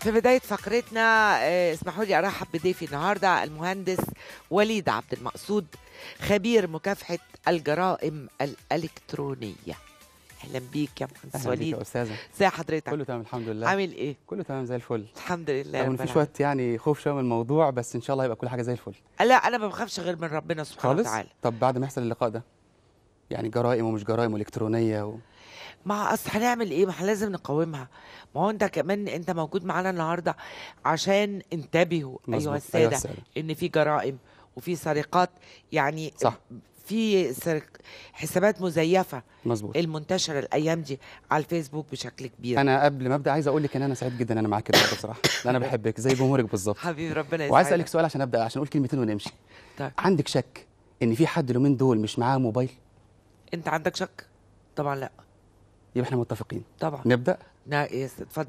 في بداية فقرتنا آه، اسمحوا لي أرحب بضيفي النهاردة المهندس وليد عبد المقصود خبير مكافحة الجرائم الإلكترونية اهلا بيك يا مهندس وليد يا استاذه ازي حضرتك كله تمام الحمد لله عامل ايه كله تمام زي الفل الحمد لله ما فيش وقت يعني خوف شويه من الموضوع بس ان شاء الله هيبقى كل حاجه زي الفل لا انا ما بخافش غير من ربنا سبحانه وتعالى خالص؟ طب بعد ما يحصل اللقاء ده يعني جرائم ومش جرائم والكترونيه و... ما أصل هنعمل إيه ما إحنا لازم نقاومها ما هو أنت كمان أنت موجود معانا النهاردة عشان انتبهوا أيها السادة, أيوة السادة أيوة، إن في جرائم وفي سرقات يعني صح. في سرق حسابات مزيفه مظبوط المنتشره الايام دي على الفيسبوك بشكل كبير انا قبل ما ابدا عايز اقول لك ان انا سعيد جدا انا معاك النهارده بصراحه انا بحبك زي جمهورك بالظبط حبيبي ربنا يسعدك وعايز اسالك سؤال عشان ابدا عشان اقول كلمتين ونمشي طيب. عندك شك ان في حد اليومين دول مش معاه موبايل انت عندك شك طبعا لا يبقى احنا متفقين طبعا نبدا لا يس إيه، اتفضل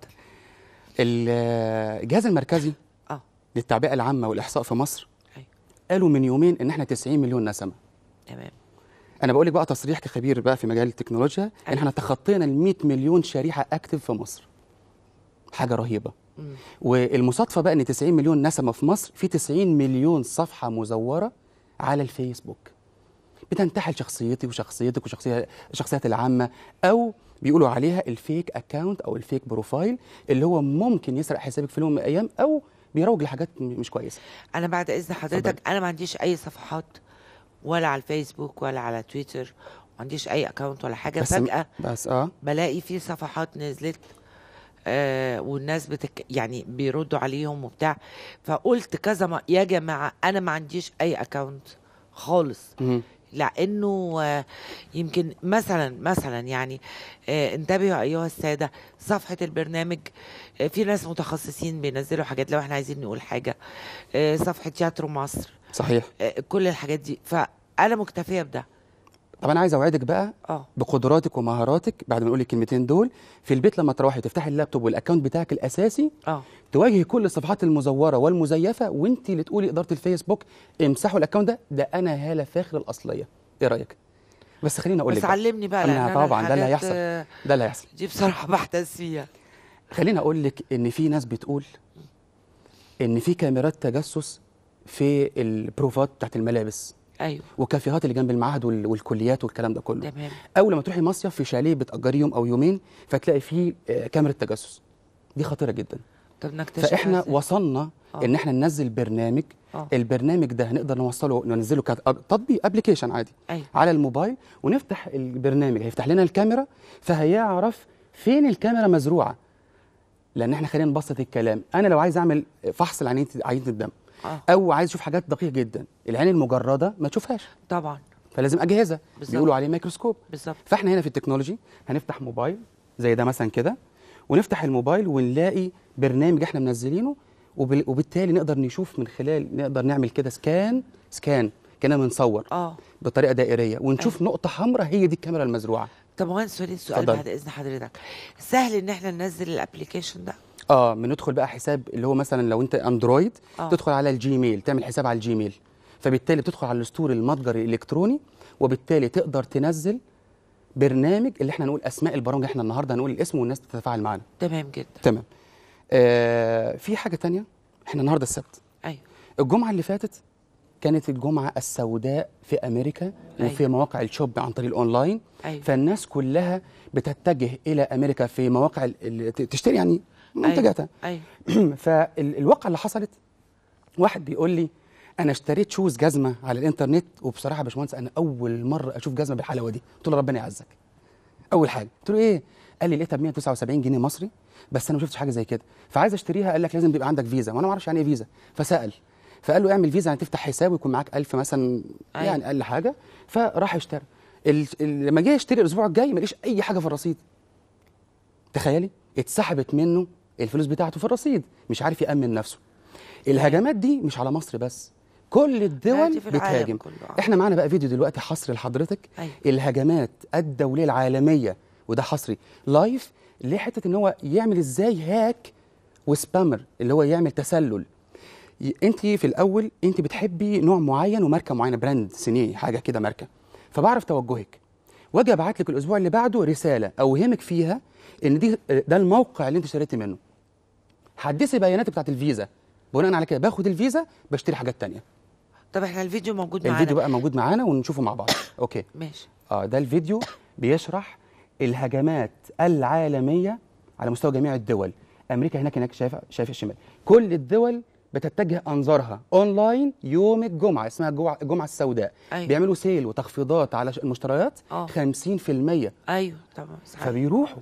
الجهاز المركزي اه للتعبئه العامه والاحصاء في مصر أيوه. قالوا من يومين ان احنا 90 مليون نسمه تمام انا بقول لك بقى تصريح كخبير بقى في مجال التكنولوجيا أيوه. ان احنا أيوه. تخطينا ال 100 مليون شريحه اكتف في مصر حاجه رهيبه والمصادفه بقى ان 90 مليون نسمه في مصر في 90 مليون صفحه مزوره على الفيسبوك بتنتحل شخصيتي وشخصيتك وشخصية الشخصيات العامة أو بيقولوا عليها الفيك أكاونت أو الفيك بروفايل اللي هو ممكن يسرق حسابك في يوم من الأيام أو بيروج لحاجات مش كويسة أنا بعد إذن حضرتك أنا ما عنديش أي صفحات ولا على الفيسبوك ولا على تويتر ما عنديش أي أكاونت ولا حاجة بس فجأة بس آه بلاقي في صفحات نزلت آه والناس بتك يعني بيردوا عليهم وبتاع فقلت كذا يا جماعه انا ما عنديش اي اكونت خالص لانه آه، يمكن مثلا مثلا يعني آه، انتبهوا ايها الساده صفحه البرنامج آه، في ناس متخصصين بينزلوا حاجات لو احنا عايزين نقول حاجه صفحه تياترو مصر صحيح كل الحاجات دي فانا مكتفيه بده طب انا عايز اوعدك بقى اه بقدراتك ومهاراتك بعد ما نقول الكلمتين دول في البيت لما تروحي تفتحي اللابتوب والاكونت بتاعك الاساسي اه تواجهي كل الصفحات المزوره والمزيفه وانت اللي تقولي اداره الفيسبوك امسحوا الاكونت ده ده انا هاله فاخر الاصليه ايه رايك بس خليني اقول لك بس علمني بقى انا طبعا ده اللي هيحصل ده اللي هيحصل دي بصراحه بحتس فيها خليني اقول لك ان في ناس بتقول ان في كاميرات تجسس في البروفات بتاعت الملابس ايوه وكافيهات اللي جنب المعهد والكليات والكلام ده كله تمام اول لما تروحي مصيف في شاليه بتاجري يوم او يومين فتلاقي فيه آه، كاميرا تجسس دي خطيره جدا طب نكتشف فاحنا عزيز. وصلنا أوه. ان احنا ننزل برنامج أوه. البرنامج ده هنقدر نوصله ننزله كتطبيق ابلكيشن عادي أيوة. على الموبايل ونفتح البرنامج هيفتح لنا الكاميرا فهيعرف فين الكاميرا مزروعه لان احنا خلينا نبسط الكلام انا لو عايز اعمل فحص لعينه عينه الدم آه. او عايز يشوف حاجات دقيقه جدا العين المجرده ما تشوفهاش طبعا فلازم اجهزه بالزبط. بيقولوا عليه ميكروسكوب بالزبط. فاحنا هنا في التكنولوجي هنفتح موبايل زي ده مثلا كده ونفتح الموبايل ونلاقي برنامج احنا منزلينه وبالتالي نقدر نشوف من خلال نقدر نعمل كده سكان سكان كنا بنصور اه بطريقه دائريه ونشوف أه. نقطه حمراء هي دي الكاميرا المزروعه طب مهندس سؤال بعد اذن حضرتك سهل ان احنا ننزل الابلكيشن ده اه بندخل بقى حساب اللي هو مثلا لو انت اندرويد آه. تدخل على الجيميل تعمل حساب على الجيميل فبالتالي بتدخل على الاسطول المتجر الالكتروني وبالتالي تقدر تنزل برنامج اللي احنا نقول اسماء البرامج احنا النهارده هنقول الاسم والناس تتفاعل معانا تمام جدا تمام آه في حاجه تانية احنا النهارده السبت ايوه الجمعه اللي فاتت كانت الجمعه السوداء في امريكا أيوة. وفي مواقع الشوب عن طريق الاونلاين أيوة. فالناس كلها بتتجه الى امريكا في مواقع تشتري يعني منتجاتها أيوة. أيوة. فالواقعه اللي حصلت واحد بيقول لي انا اشتريت شوز جزمه على الانترنت وبصراحه يا باشمهندس انا اول مره اشوف جزمه بالحلاوه دي قلت له ربنا يعزك اول حاجه قلت له ايه قال لي لقيتها ب 179 جنيه مصري بس انا ما شفتش حاجه زي كده فعايز اشتريها قال لك لازم بيبقى عندك فيزا وانا ما اعرفش يعني ايه فيزا فسال فقال له اعمل فيزا يعني تفتح حساب ويكون معاك 1000 مثلا أيوة. يعني اقل حاجه فراح اشترى لما جه يشتري الاسبوع الجاي ما لقيش اي حاجه في الرصيد تخيلي اتسحبت منه الفلوس بتاعته في الرصيد مش عارف يامن نفسه الهجمات دي مش على مصر بس كل الدول بتهاجم احنا معانا بقى فيديو دلوقتي حصري لحضرتك أيوة. الهجمات الدوليه العالميه وده حصري لايف ليه حته ان هو يعمل ازاي هاك وسبامر اللي هو يعمل تسلل انت في الاول انت بتحبي نوع معين وماركه معينه براند سينيه حاجه كده ماركه فبعرف توجهك واجي ابعت لك الاسبوع اللي بعده رساله اوهمك فيها ان دي ده الموقع اللي انت اشتريتي منه حدثي بياناتي بتاعت الفيزا بناء على كده باخد الفيزا بشتري حاجات تانية طب احنا الفيديو موجود معانا الفيديو بقى موجود معانا ونشوفه مع بعض اوكي ماشي اه ده الفيديو بيشرح الهجمات العالميه على مستوى جميع الدول امريكا هناك هناك شايفه شايفه الشمال كل الدول بتتجه انظارها اونلاين يوم الجمعه اسمها الجمعه السوداء أيوة. بيعملوا سيل وتخفيضات على المشتريات أوه. 50% ايوه طبعا فبيروحوا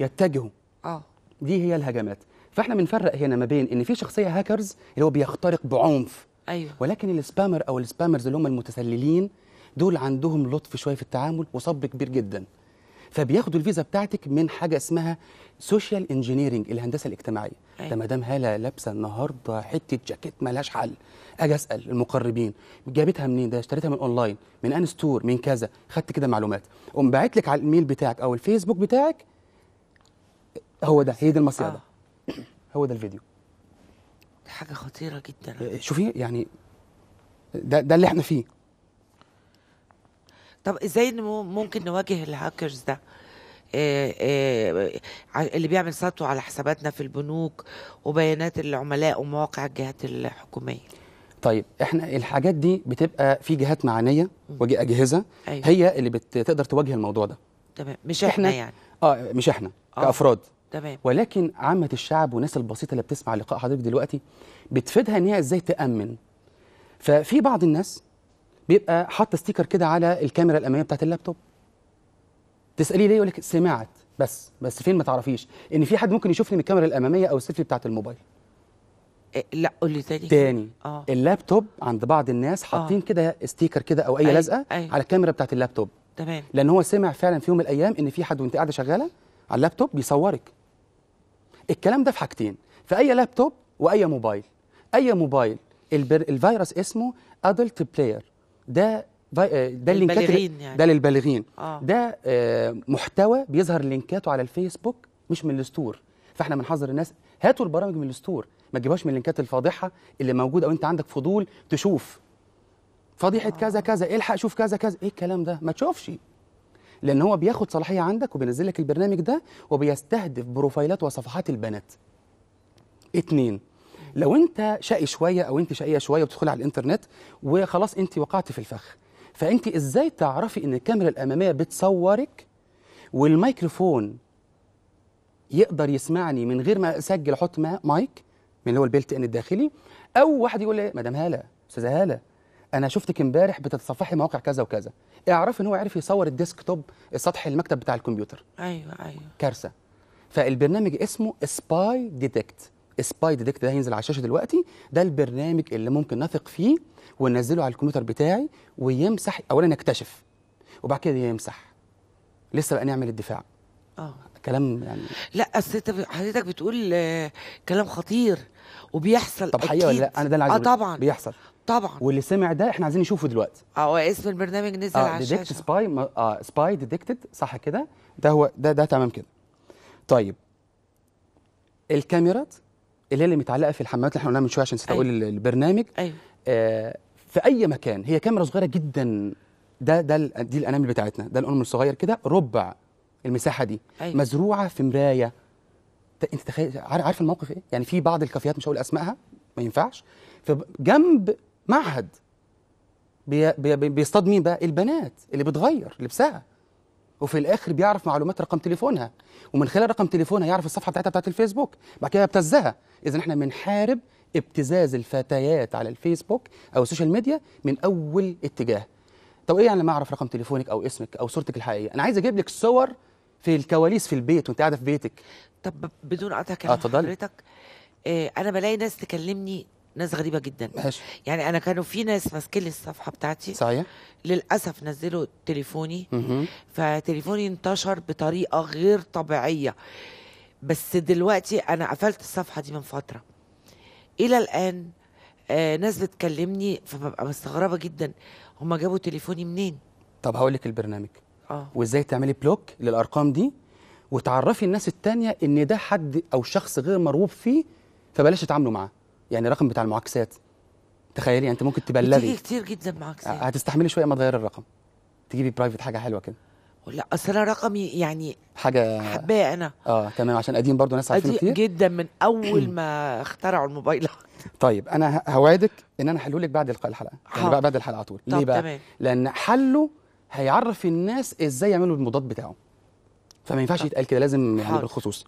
يتجهوا اه دي هي الهجمات فاحنا بنفرق هنا ما بين ان في شخصيه هاكرز اللي هو بيخترق بعنف ايوه ولكن السبامر او السبامرز اللي هم المتسللين دول عندهم لطف شويه في التعامل وصب كبير جدا فبياخدوا الفيزا بتاعتك من حاجه اسمها سوشيال انجينيرنج الهندسه الاجتماعيه أيوة. ده مدام هاله لابسه النهارده حته جاكيت ملهاش حل اجي اسال المقربين جابتها منين ده اشتريتها من اونلاين من ان ستور من كذا خدت كده معلومات قوم باعت لك على الايميل بتاعك او الفيسبوك بتاعك هو ده هي دي المصيده آه. هو ده الفيديو حاجه خطيره جدا آه، شوفي يعني ده ده اللي احنا فيه طب ازاي ممكن نواجه الهاكرز ده إيه إيه اللي بيعمل سطو على حساباتنا في البنوك وبيانات العملاء ومواقع الجهات الحكوميه طيب احنا الحاجات دي بتبقى في جهات معنية واجهزه أيوة. هي اللي بتقدر تواجه الموضوع ده تمام مش احنا, احنا يعني اه مش احنا آه. كافراد تمام ولكن عامه الشعب والناس البسيطه اللي بتسمع لقاء حضرتك دلوقتي بتفيدها ان هي ازاي تامن ففي بعض الناس بيبقى حاطه ستيكر كده على الكاميرا الاماميه بتاعت اللابتوب تساليه ليه يقول لك سمعت بس بس فين ما تعرفيش ان في حد ممكن يشوفني من الكاميرا الاماميه او السيلفي بتاعت الموبايل إيه لا قول لي تاني تاني آه. اللابتوب عند بعض الناس آه. حاطين آه. كده ستيكر كده او اي أيوة. لزقه أيوة. على الكاميرا بتاعت اللابتوب تمام لان هو سمع فعلا في يوم من الايام ان في حد وانت قاعده شغاله على اللابتوب بيصورك الكلام ده في حاجتين في اي لابتوب واي موبايل اي موبايل البر... الفيروس اسمه ادلت بلاير ده آه، ده اللينكات يعني. ده للبالغين آه. ده آه، محتوى بيظهر لينكاته على الفيسبوك مش من الستور فاحنا بنحذر الناس هاتوا البرامج من الستور ما تجيبهاش من اللينكات الفاضحه اللي موجوده او انت عندك فضول تشوف فضيحه آه. كذا كذا الحق شوف كذا كذا ايه الكلام ده ما تشوفش لان هو بياخد صلاحيه عندك وبينزل لك البرنامج ده وبيستهدف بروفايلات وصفحات البنات اتنين لو انت شقي شويه او انت شقيه شويه بتدخل على الانترنت وخلاص انت وقعت في الفخ فانت ازاي تعرفي ان الكاميرا الاماميه بتصورك والميكروفون يقدر يسمعني من غير ما اسجل احط مايك من اللي هو البيلت ان الداخلي او واحد يقول لي مدام هاله استاذه هاله انا شفتك امبارح بتتصفحي مواقع كذا وكذا اعرف ان هو عرف يصور الديسك توب سطح المكتب بتاع الكمبيوتر ايوه ايوه كارثه فالبرنامج اسمه سباي ديتكت سباي ديتكت ده هينزل على الشاشه دلوقتي ده البرنامج اللي ممكن نثق فيه وننزله على الكمبيوتر بتاعي ويمسح اولا يكتشف وبعد كده يمسح لسه بقى نعمل الدفاع اه كلام يعني لا اصل انت حضرتك بتقول آه، كلام خطير وبيحصل طب حقيقه ولا لا انا ده اللي عايز اه طبعا بيحصل طبعا واللي سمع ده احنا عايزين نشوفه دلوقتي اه اسم البرنامج نزل آه على الشاشه سباي م... اه سباي ديتكتد صح كده ده هو ده ده تمام كده طيب الكاميرات اللي هي اللي متعلقه في الحمامات اللي احنا قلناها من شويه عشان نسيت اقول أيوة. البرنامج أيوة. آه في اي مكان هي كاميرا صغيره جدا ده ده دي الانامل بتاعتنا ده الانامل الصغير كده ربع المساحه دي أيوة. مزروعه في مرايه انت تخيل عارف الموقف ايه يعني في بعض الكافيهات مش هقول اسمائها ما ينفعش فجنب معهد بي بي بيصطاد مين بقى البنات اللي بتغير لبسها وفي الاخر بيعرف معلومات رقم تليفونها ومن خلال رقم تليفونها يعرف الصفحه بتاعتها بتاعت الفيسبوك بعد كده يبتزها اذا احنا بنحارب ابتزاز الفتيات على الفيسبوك او السوشيال ميديا من اول اتجاه طب ايه يعني ما اعرف رقم تليفونك او اسمك او صورتك الحقيقيه انا عايز اجيب لك صور في الكواليس في البيت وانت قاعده في بيتك طب بدون قطع كلام آه، حضرتك آه انا بلاقي ناس تكلمني ناس غريبه جدا ماشي يعني انا كانوا في ناس ماسكين لي الصفحه بتاعتي صحيح للاسف نزلوا تليفوني فتليفوني انتشر بطريقه غير طبيعيه بس دلوقتي انا قفلت الصفحه دي من فتره الى الان آه ناس بتكلمني فببقى مستغربه جدا هما جابوا تليفوني منين طب هقول لك البرنامج اه وازاي تعملي بلوك للارقام دي وتعرفي الناس التانية ان ده حد او شخص غير مرغوب فيه فبلاش تتعاملوا معاه يعني رقم بتاع المعاكسات تخيلي يعني انت ممكن تبلغي تيجي كتير جدا معاكسات آه، هتستحملي شويه ما تغيري الرقم تجيبي برايفت حاجه حلوه كده لا اصل انا رقمي يعني حاجه حباه انا اه تمام عشان قديم برضو ناس عارفينه كتير جدا من اول ما اخترعوا الموبايل طيب انا هوعدك ان انا احله لك بعد الحلقه يعني بقى بعد الحلقه على طول ليه بقى تمام. لان حله هيعرف الناس ازاي يعملوا المضاد بتاعه فما ينفعش يتقال كده لازم يعني بالخصوص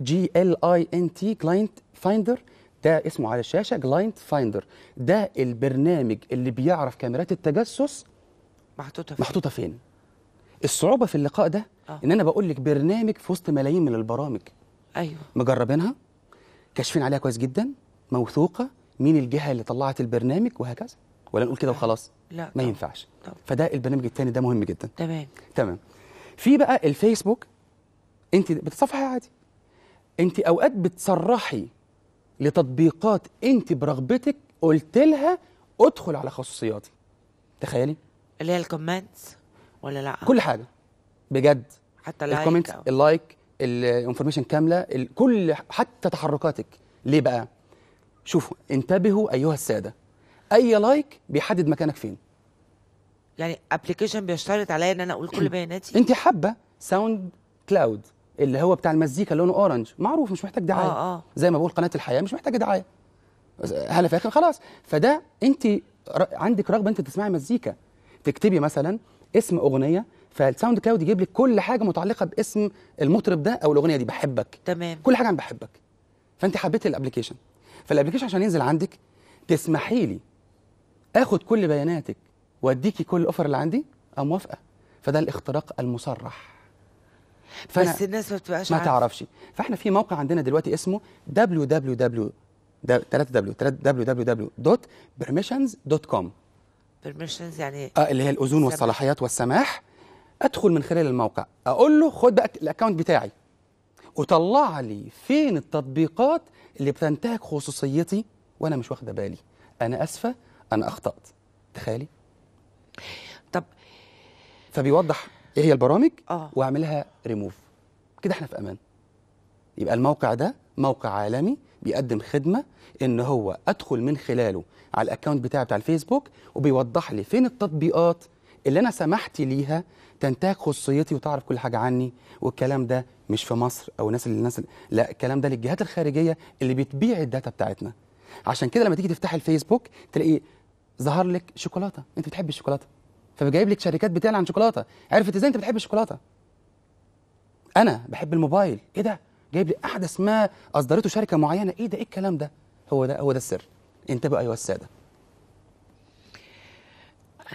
جي ال اي ان تي كلاينت فايندر ده اسمه على الشاشه كلاينت فايندر ده البرنامج اللي بيعرف كاميرات التجسس محطوطه فين محطوطه فين الصعوبه في اللقاء ده آه. ان انا بقول لك برنامج في وسط ملايين من البرامج ايوه مجربينها كاشفين عليها كويس جدا موثوقه مين الجهه اللي طلعت البرنامج وهكذا ولا نقول كده وخلاص لا ما ينفعش طبعا. فده البرنامج الثاني ده مهم جدا تمام تمام في بقى الفيسبوك انت بتصفحي عادي انت اوقات بتصرحي لتطبيقات انت برغبتك قلت لها ادخل على خصوصياتي تخيلي اللي هي الكومنتس ولا لا كل حاجه بجد حتى اللايك الكومنت اللايك الانفورميشن كامله كل حتى تحركاتك ليه بقى شوفوا انتبهوا ايها الساده اي لايك بيحدد مكانك فين يعني ابلكيشن بيشترط عليا ان انا اقول كل بياناتي انت حابه ساوند كلاود اللي هو بتاع المزيكا لونه اورنج معروف مش محتاج دعايه آه آه. زي ما بقول قناه الحياه مش محتاجه دعايه هلا فاخر خلاص فده انت عندك رغبه انت تسمعي مزيكا تكتبي مثلا اسم اغنيه فالساوند كلاود يجيب لك كل حاجه متعلقه باسم المطرب ده او الاغنيه دي بحبك تمام كل حاجه عن بحبك فانت حبيتي الابلكيشن فالابلكيشن عشان ينزل عندك تسمحي لي اخد كل بياناتك واديكي كل الاوفر اللي عندي ام موافقه فده الاختراق المصرح بس الناس ما بتبقاش ما تعرفش فاحنا في موقع عندنا دلوقتي اسمه www دوت w دوت wwwpermissionscom permissions يعني اه اللي هي الاذون والصلاحيات والسماح ادخل من خلال الموقع اقول له خد بقى الاكونت بتاعي وطلع لي فين التطبيقات اللي بتنتهك خصوصيتي وانا مش واخده بالي انا اسفه انا اخطات تخيلي طب فبيوضح ايه هي البرامج آه. واعملها ريموف كده احنا في امان يبقى الموقع ده موقع عالمي بيقدم خدمه ان هو ادخل من خلاله على الاكونت بتاعي بتاع الفيسبوك وبيوضح لي فين التطبيقات اللي انا سمحت ليها تنتهك خصوصيتي وتعرف كل حاجه عني والكلام ده مش في مصر او الناس اللي الناس لا الكلام ده للجهات الخارجيه اللي بتبيع الداتا بتاعتنا عشان كده لما تيجي تفتح الفيسبوك تلاقي ظهر لك شوكولاته انت بتحبي الشوكولاته فجايب لك شركات بتعلن عن شوكولاته عرفت ازاي انت بتحب الشوكولاته انا بحب الموبايل ايه ده جايب لي احدث ما اصدرته شركه معينه ايه ده ايه الكلام ده هو ده هو ده السر انتبهوا ايها الساده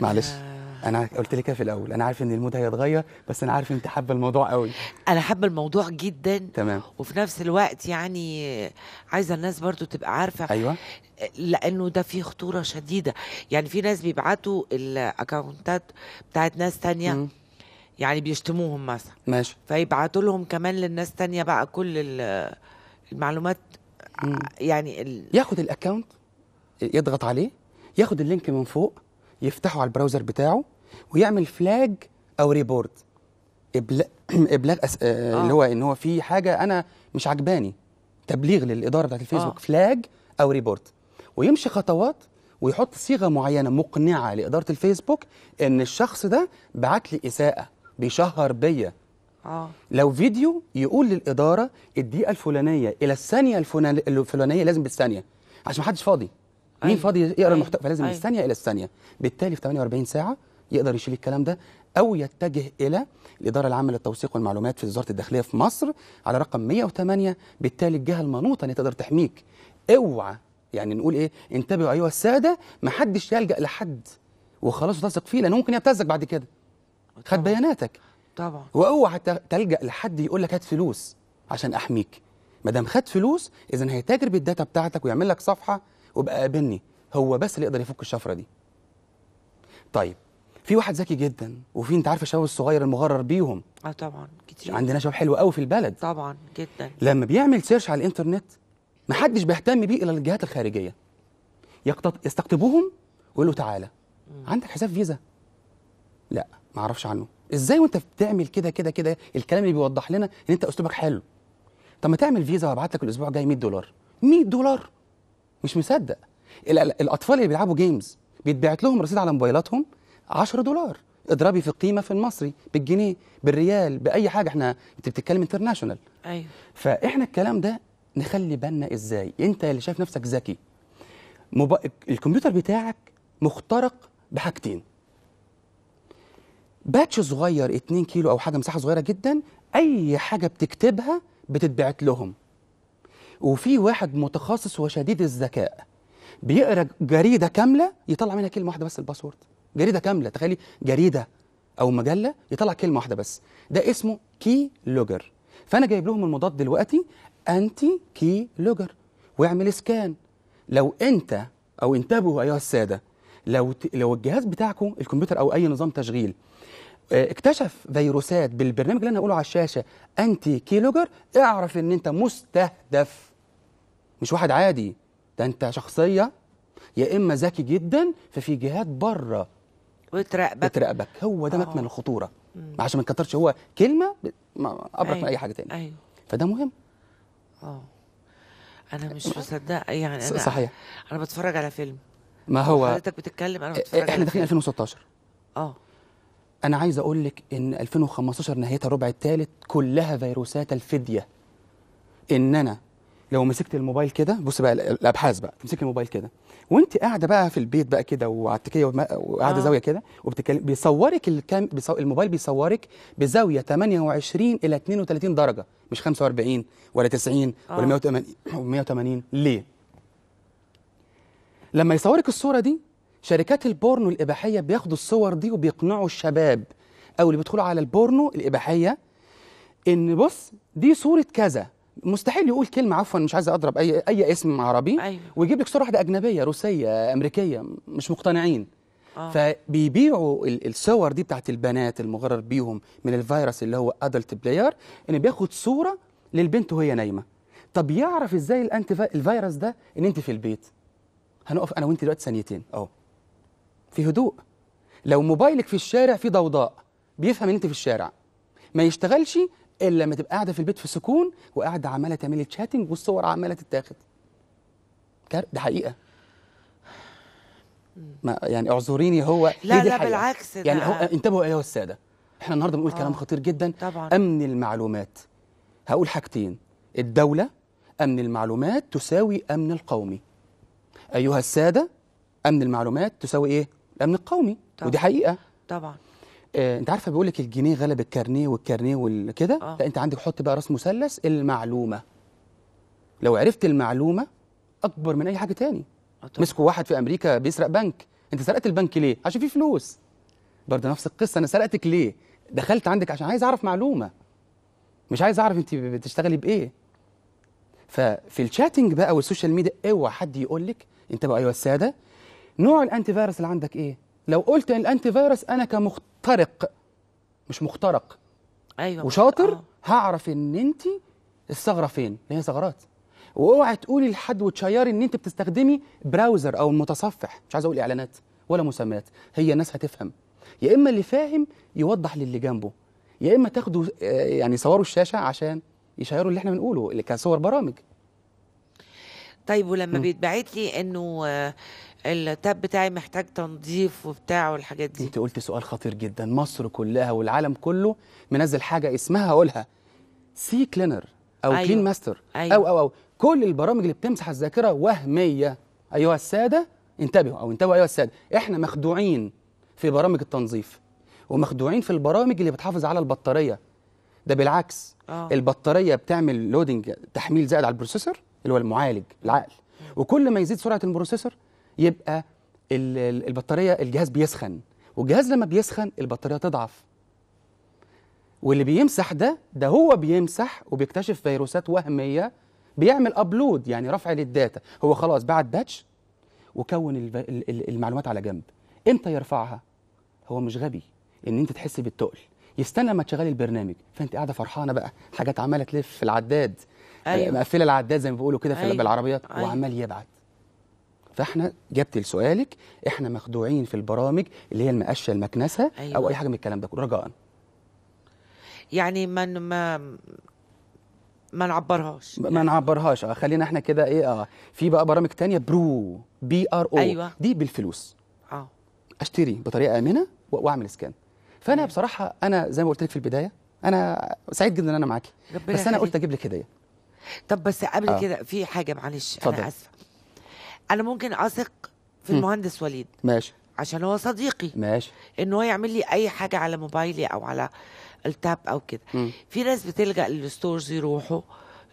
معلش انا قلت لك إيه في الاول انا عارف ان المود هيتغير بس انا عارف انت حابه الموضوع قوي انا حابه الموضوع جدا تمام وفي نفس الوقت يعني عايزه الناس برضو تبقى عارفه ايوه لانه ده فيه خطوره شديده يعني في ناس بيبعتوا الاكونتات بتاعت ناس تانية مم. يعني بيشتموهم مثلا ماشي فيبعتوا لهم كمان للناس تانية بقى كل المعلومات مم. يعني ال... ياخد الاكونت يضغط عليه ياخد اللينك من فوق يفتحه على البراوزر بتاعه ويعمل فلاج او ريبورت ابلاغ ابلاغ أس... آه،, آه. اللي هو ان هو في حاجه انا مش عجباني تبليغ للاداره بتاعت الفيسبوك آه. فلاج او ريبورت ويمشي خطوات ويحط صيغه معينه مقنعه لاداره الفيسبوك ان الشخص ده بعت لي اساءه بيشهر بيا آه. لو فيديو يقول للاداره الدقيقه الفلانيه الى الثانيه الفلانيه لازم بالثانيه عشان محدش فاضي أي. مين أيوة. فاضي يقرا أيوة. المحتوى فلازم من أيوة. الثانيه الى الثانيه بالتالي في 48 ساعه يقدر يشيل الكلام ده او يتجه الى الاداره العامه للتوثيق والمعلومات في وزاره الداخليه في مصر على رقم 108 بالتالي الجهه المنوطه ان تقدر تحميك اوعى يعني نقول ايه انتبهوا ايها الساده ما حدش يلجا لحد وخلاص وتثق فيه لانه ممكن يبتزك بعد كده خد بياناتك طبعا واوعى تلجا لحد يقول لك هات فلوس عشان احميك ما دام خد فلوس اذا هيتاجر بالداتا بتاعتك ويعمل لك صفحه وبقى قابلني هو بس اللي يقدر يفك الشفره دي طيب في واحد ذكي جدا وفي انت عارف الشباب الصغير المغرر بيهم اه طبعا كتير عندنا شباب حلو قوي في البلد طبعا جدا لما بيعمل سيرش على الانترنت ما حدش بيهتم بيه الا الجهات الخارجيه يستقطبوهم ويقول له تعالى عندك حساب فيزا لا ما اعرفش عنه ازاي وانت بتعمل كده كده كده الكلام اللي بيوضح لنا ان انت اسلوبك حلو طب ما تعمل فيزا وابعت لك الاسبوع الجاي 100 دولار 100 دولار مش مصدق الاطفال اللي بيلعبوا جيمز بيتبعت لهم رصيد على موبايلاتهم 10 دولار اضربي في القيمه في المصري بالجنيه بالريال باي حاجه احنا انت بتتكلم انترناشونال ايوه فاحنا الكلام ده نخلي بالنا ازاي انت اللي شايف نفسك ذكي مب... الكمبيوتر بتاعك مخترق بحاجتين باتش صغير 2 كيلو او حاجه مساحه صغيره جدا اي حاجه بتكتبها بتتبعت لهم وفي واحد متخصص وشديد الذكاء بيقرا جريده كامله يطلع منها كلمه واحده بس الباسورد جريده كامله تخيلي جريده او مجله يطلع كلمه واحده بس ده اسمه كي لوجر فانا جايب لهم المضاد دلوقتي أنتي كي لوجر واعمل سكان لو أنت أو انتبهوا أيها السادة لو لو الجهاز بتاعكم الكمبيوتر أو أي نظام تشغيل آه، اكتشف فيروسات بالبرنامج اللي انا هقوله على الشاشه انتي كي لوجر اعرف ان انت مستهدف مش واحد عادي ده انت شخصيه يا اما ذكي جدا ففي جهات بره وتراقبك وتراقبك هو ده مكمن آه. الخطوره عشان ما نكترش هو كلمه ابرك أيوه. من اي حاجه تاني أيوه. فده مهم اه انا مش أه. مصدق يعني انا صحيح انا بتفرج على فيلم ما هو حضرتك بتتكلم انا بتفرج احنا داخلين 2016 اه انا عايز اقول لك ان 2015 نهايتها الربع الثالث كلها فيروسات الفديه ان انا لو مسكت الموبايل كده بص بقى الابحاث بقى تمسك الموبايل كده وانت قاعده بقى في البيت بقى كده وعلى التكيه وقاعده آه. زاويه كده وبتتكلم بيصورك الكام بيصور الموبايل بيصورك بزاويه 28 الى 32 درجه مش 45 ولا 90 آه. ولا 180 180 ليه؟ لما يصورك الصوره دي شركات البورنو الاباحيه بياخدوا الصور دي وبيقنعوا الشباب او اللي بيدخلوا على البورنو الاباحيه ان بص دي صوره كذا مستحيل يقول كلمه عفوا مش عايز اضرب اي اي اسم عربي أيوة. ويجيب لك صوره واحده اجنبيه روسيه امريكيه مش مقتنعين آه. فبيبيعوا الصور دي بتاعت البنات المغرر بيهم من الفيروس اللي هو ادلت بلاير ان بياخد صوره للبنت وهي نايمه طب يعرف ازاي الانتي الفيروس ده ان انت في البيت هنقف انا وانت دلوقتي ثانيتين اهو في هدوء لو موبايلك في الشارع في ضوضاء بيفهم ان انت في الشارع ما يشتغلش الا لما تبقى قاعده في البيت في سكون وقاعده عماله تعمل تشاتنج والصور عماله تتاخد ده حقيقه ما يعني اعذريني هو لا دي لا حقيقة. بالعكس يعني هو انتبهوا ايها الساده احنا النهارده بنقول كلام آه، خطير جدا طبعا. امن المعلومات هقول حاجتين الدوله امن المعلومات تساوي امن القومي ايها الساده امن المعلومات تساوي ايه الامن القومي طبعا. ودي حقيقه طبعا آه، انت عارفه بيقول لك الجنيه غلب الكارنيه والكارنيه وكده آه. لا انت عندك حط بقى راس مثلث المعلومه لو عرفت المعلومه اكبر من اي حاجه تاني آه مسكوا واحد في امريكا بيسرق بنك انت سرقت البنك ليه عشان فيه فلوس برضه نفس القصه انا سرقتك ليه دخلت عندك عشان عايز اعرف معلومه مش عايز اعرف انت بتشتغلي بايه ففي الشاتنج بقى والسوشيال ميديا اوعى حد يقول لك انت بقى ايها الساده نوع الانتي فيروس اللي عندك ايه لو قلت ان الانتي فيروس انا كمخترق مش مخترق ايوه وشاطر آه. هعرف ان انت الثغره فين لان ثغرات واوعي تقولي لحد وتشيري ان انت بتستخدمي براوزر او المتصفح مش عايز اقول اعلانات ولا مسميات هي الناس هتفهم يا اما اللي فاهم يوضح للي جنبه يا اما تاخدوا آه، يعني صوروا الشاشه عشان يشيروا اللي احنا بنقوله اللي كصور برامج طيب ولما بيتبعت لي انه آه، التاب بتاعي محتاج تنظيف وبتاع والحاجات دي انت قلت سؤال خطير جدا مصر كلها والعالم كله منزل حاجه اسمها هقولها سي كلينر او أيوة. كلين ماستر أيوة. او او او كل البرامج اللي بتمسح الذاكره وهميه ايها الساده انتبهوا او انتبهوا ايها الساده احنا مخدوعين في برامج التنظيف ومخدوعين في البرامج اللي بتحافظ على البطاريه ده بالعكس أوه. البطاريه بتعمل لودنج تحميل زائد على البروسيسور اللي هو المعالج العقل وكل ما يزيد سرعه البروسيسور يبقى البطاريه الجهاز بيسخن والجهاز لما بيسخن البطاريه تضعف واللي بيمسح ده ده هو بيمسح وبيكتشف فيروسات وهميه بيعمل ابلود يعني رفع للداتا هو خلاص بعت باتش وكون المعلومات على جنب امتى يرفعها هو مش غبي ان انت تحس بالتقل يستنى ما تشغلي البرنامج فانت قاعده فرحانه بقى حاجات عماله تلف في العداد أيوة. مقفله العداد زي ما بيقولوا كده في أيوة. بالعربيات أيوة. وعمال يبعت فاحنا جبت لسؤالك احنا مخدوعين في البرامج اللي هي المقشه المكنسه أيوة. او اي حاجه من الكلام ده كله رجاء يعني من ما ما نعبرهاش ما يعني. نعبرهاش اه خلينا احنا كده ايه اه في بقى برامج تانية برو بي ار او أيوة. دي بالفلوس اه اشتري بطريقه امنه واعمل سكان فانا أيوة. بصراحه انا زي ما قلت لك في البدايه انا سعيد جدا ان انا معاكي بس انا قلت اجيب لك هديه طب بس قبل آه. كده في حاجه معلش انا اسفه انا ممكن اثق في م. المهندس وليد ماشي عشان هو صديقي ماشي ان هو يعمل لي اي حاجه على موبايلي او على التاب او كده في ناس بتلجا للستورز يروحوا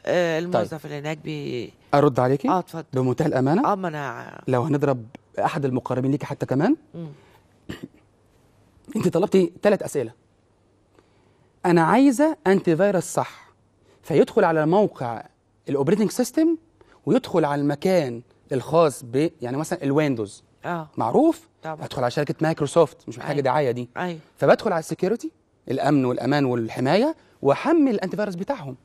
آه طيب. الموظف طيب. اللي هناك بي ارد عليكي اه اتفضل بمنتهى الامانه اه ما انا لو هنضرب احد المقربين ليكي حتى كمان انت طلبتي ثلاث اسئله انا عايزه انتي فيروس صح فيدخل على موقع الاوبريتنج سيستم ويدخل على المكان الخاص ب يعني مثلا الويندوز اه معروف طبعا. ادخل على شركه مايكروسوفت مش محتاجه أيوه. دعايه دي أيوة. فبدخل على السكيورتي الامن والامان والحمايه واحمل الانتي فيروس بتاعهم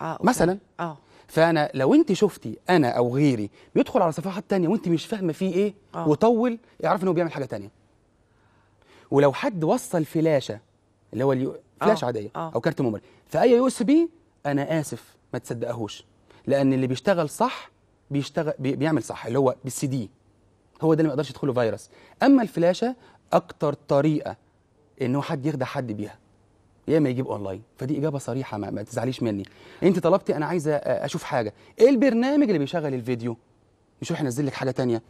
اه أوكي. مثلا اه فانا لو انت شفتي انا او غيري بيدخل على صفحات تانية وانت مش فاهمه فيه ايه آه. وطول اعرف ان هو بيعمل حاجه تانية ولو حد وصل فلاشه اللي هو اليو... آه. فلاش آه. عاديه آه. او كارت ميموري في اي يو اس بي انا اسف ما تصدقهوش لان اللي بيشتغل صح بيشتغل بيعمل صح اللي هو بالسي دي هو ده اللي ما يقدرش يدخله فيروس اما الفلاشه اكتر طريقه ان هو حد يخدع حد بيها يا اما يجيب اونلاين فدي اجابه صريحه ما, ما تزعليش مني انت طلبتي انا عايزه اشوف حاجه ايه البرنامج اللي بيشغل الفيديو مش هروح انزل لك حاجه تانية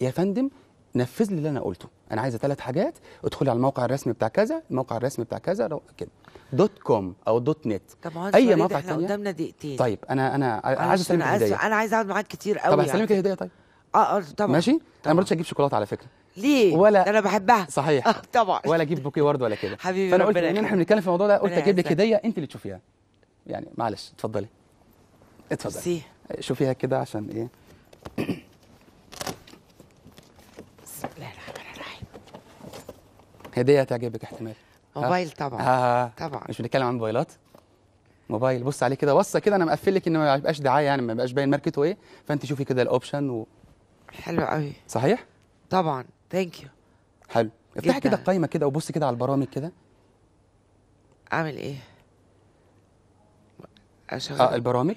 يا فندم نفذ لي اللي انا قلته انا عايزه ثلاث حاجات ادخلي على الموقع الرسمي بتاع كذا الموقع الرسمي بتاع كذا لو كده دوت كوم او دوت نت طب اي موقع ثاني قدامنا دقيقتين طيب انا انا عايز اسلمك انا عايز اقعد معاك كتير قوي طب هسلمك يعني. الهديه هديه طيب اه اه طبعا ماشي طبعًا. انا ما رضيتش اجيب شوكولاته على فكره ليه؟ ولا انا بحبها صحيح آه طبعا ولا اجيب بوكي ورد ولا كده حبيبي فانا قلت ان احنا بنتكلم في الموضوع ده قلت اجيب لك هديه انت اللي تشوفيها يعني معلش اتفضلي اتفضلي شوفيها كده عشان ايه هديه تعجبك احتمال موبايل طبعا آه. طبعا مش بنتكلم عن موبايلات موبايل بص عليه كده بصه كده انا مقفل لك ان ما يبقاش دعايه يعني ما يبقاش باين ماركته ايه فانت شوفي كده الاوبشن و... حلو قوي صحيح طبعا ثانك يو حلو افتحي كده القايمه كده وبص كده على البرامج كده اعمل ايه آه، اشغل اه البرامج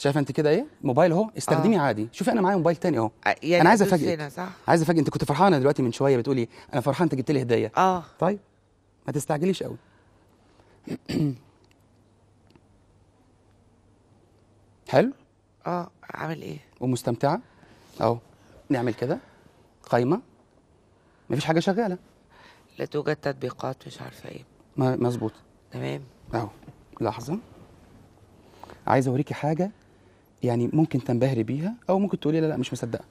شايفه انت كده ايه موبايل اهو استخدمي آه. عادي شوفي انا معايا موبايل تاني اهو آه، يعني انا عايز افاجئك عايز افاجئك انت كنت فرحانه دلوقتي من شويه بتقولي انا فرحان انت جبت لي هديه اه طيب ما تستعجليش قوي حلو اه عامل ايه ومستمتعه اهو نعمل كده قايمه مفيش حاجه شغاله لا توجد تطبيقات مش عارفه ايه مظبوط تمام اهو لحظه عايز اوريكي حاجه يعني ممكن تنبهري بيها او ممكن تقولي لا لا مش مصدقه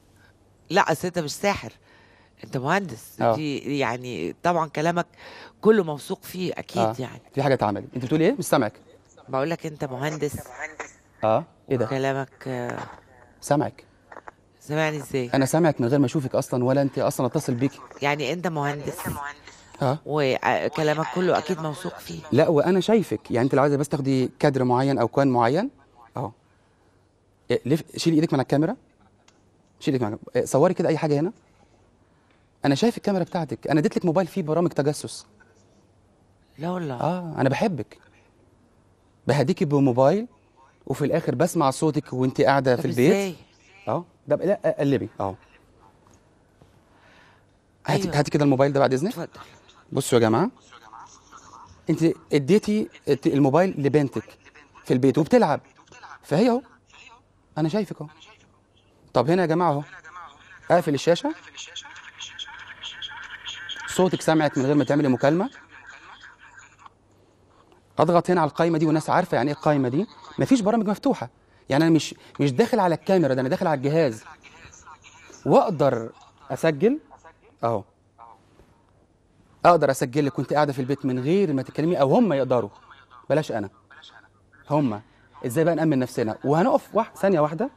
لا اصل انت مش ساحر انت مهندس آه. دي يعني طبعا كلامك كله موثوق فيه اكيد آه. يعني في حاجه اتعملت انت بتقولي ايه مش سامعك بقول لك انت مهندس اه ايه ده كلامك آه. سامعك سامعني ازاي انا سامعك من غير ما اشوفك اصلا ولا انت اصلا اتصل بيكي يعني انت مهندس اه وكلامك آه، كله اكيد موثوق فيه لا وانا شايفك يعني انت لو عايزه بس تاخدي كادر معين او كوان معين إيه، لف شيل ايدك من على الكاميرا شيل ايدك من الكاميرا. صوري كده اي حاجه هنا انا شايف الكاميرا بتاعتك انا اديت لك موبايل فيه برامج تجسس لا والله اه انا بحبك بهديكي بموبايل وفي الاخر بسمع صوتك وانت قاعده في البيت ازاي اه ده لا قلبي اه هاتي أيوة. هاتي كده الموبايل ده بعد اذنك اتفضل بصوا يا جماعه انت اديتي الموبايل لبنتك في البيت وبتلعب فهي اهو انا شايفك اهو طب هنا يا جماعه اهو اقفل الشاشه صوتك سمعت من غير ما تعملي مكالمه اضغط هنا على القائمه دي والناس عارفه يعني ايه القائمه دي مفيش برامج مفتوحه يعني انا مش مش داخل على الكاميرا ده انا داخل على الجهاز واقدر اسجل اهو اقدر اسجل لك كنت قاعده في البيت من غير ما تتكلمي او هم يقدروا بلاش انا هم ازاي بقى نامن نفسنا وهنقف واحد ثانيه واحده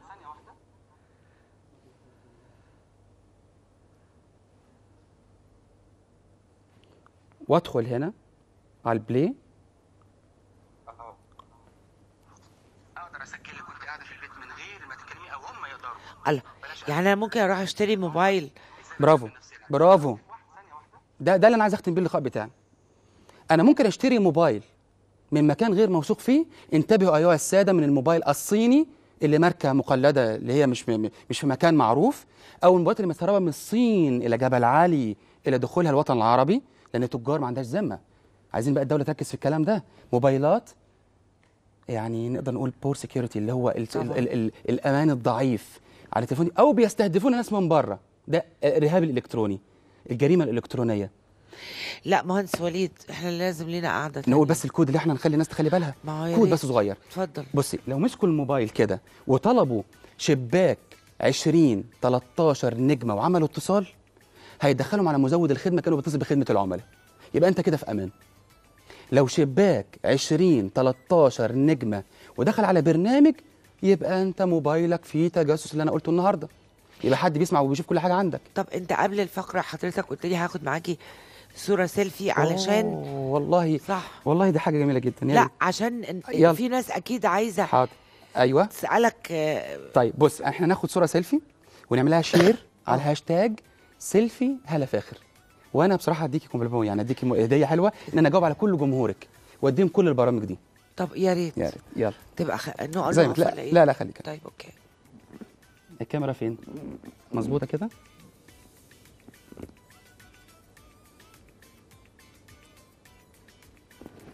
وادخل هنا على البلاي اقدر وانت قاعده في البيت من غير ما او يقدروا يعني انا ممكن اروح اشتري موبايل برافو برافو ده ده اللي انا عايز اختم بيه اللقاء بتاعي انا ممكن اشتري موبايل من مكان غير موثوق فيه انتبهوا أيها السادة من الموبايل الصيني اللي ماركة مقلدة اللي هي مش مش في مكان معروف أو الموبايلات اللي متسربة من الصين إلى جبل علي إلى دخولها الوطن العربي لأن التجار ما عندهاش ذمة عايزين بقى الدولة تركز في الكلام ده موبايلات يعني نقدر نقول بور سكيورتي اللي هو الـ الـ الـ الـ الأمان الضعيف على تليفوني أو بيستهدفون ناس من بره ده الإرهاب الإلكتروني الجريمة الإلكترونية لا مهندس وليد احنا لازم لينا قعده نقول بس الكود اللي احنا نخلي الناس تخلي بالها كود بس صغير اتفضل بصي لو مسكوا الموبايل كده وطلبوا شباك 20 13 نجمه وعملوا اتصال هيدخلهم على مزود الخدمه كانوا بيتصل بخدمه العملاء يبقى انت كده في امان لو شباك 20 13 نجمه ودخل على برنامج يبقى انت موبايلك فيه تجسس اللي انا قلته النهارده يبقى حد بيسمع وبيشوف كل حاجه عندك طب انت قبل الفقره حضرتك قلت لي هاخد معاكي صوره سيلفي علشان والله صح والله دي حاجه جميله جدا يعني لا عشان يلا. في ناس اكيد عايزه حاضر ايوه تسالك آه، طيب بص احنا ناخد صوره سيلفي ونعملها شير آه. على الهاشتاج سيلفي هلا فاخر وانا بصراحه اديكي كومبليمون يعني اديكي هديه حلوه ان انا اجاوب على كل جمهورك واديهم كل البرامج دي طب يا ريت يا ريت يلا تبقى خ... نقعد لا لا لا خليك طيب اوكي الكاميرا فين مظبوطه كده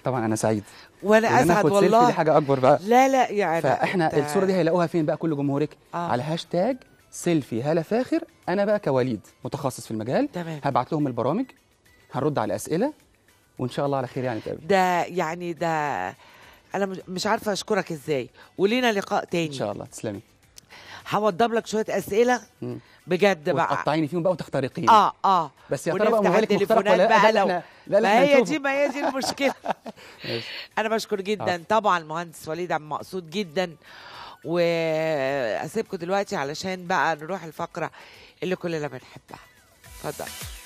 طبعا انا سعيد وانا اسعد والله دي حاجه اكبر بقى لا لا يعني فاحنا انت... الصوره دي هيلاقوها فين بقى كل جمهورك آه. على هاشتاج سيلفي هلا فاخر انا بقى كوليد متخصص في المجال تمام. هبعت لهم البرامج هنرد على الاسئله وان شاء الله على خير يعني تقابل ده يعني ده انا مش عارفه اشكرك ازاي ولينا لقاء تاني ان شاء الله تسلمي هوضب لك شويه اسئله مم. بجد بقى تقطعيني فيهم بقى وتخترقيني اه اه بس يا ترى بقى موبايلك مخترق ولا بقى لو لا لا ما هي دي ما هي دي المشكله انا بشكر جدا آه. طبعا المهندس وليد عم مقصود جدا واسيبكم دلوقتي علشان بقى نروح الفقره اللي كلنا بنحبها اتفضل